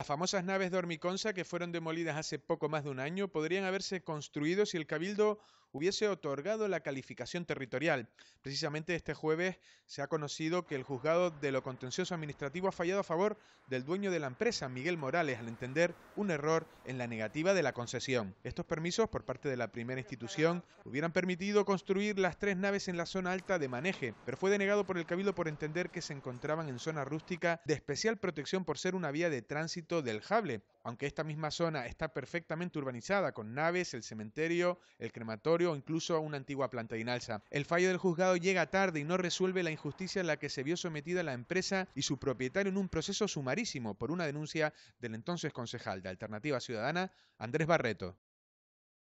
Las famosas naves de Hormiconsa que fueron demolidas hace poco más de un año podrían haberse construido si el Cabildo hubiese otorgado la calificación territorial. Precisamente este jueves se ha conocido que el juzgado de lo contencioso administrativo ha fallado a favor del dueño de la empresa, Miguel Morales, al entender un error en la negativa de la concesión. Estos permisos por parte de la primera institución hubieran permitido construir las tres naves en la zona alta de maneje, pero fue denegado por el cabildo por entender que se encontraban en zona rústica de especial protección por ser una vía de tránsito del Jable aunque esta misma zona está perfectamente urbanizada con naves, el cementerio, el crematorio o incluso una antigua planta de inalza. El fallo del juzgado llega tarde y no resuelve la injusticia a la que se vio sometida la empresa y su propietario en un proceso sumarísimo por una denuncia del entonces concejal de Alternativa Ciudadana, Andrés Barreto.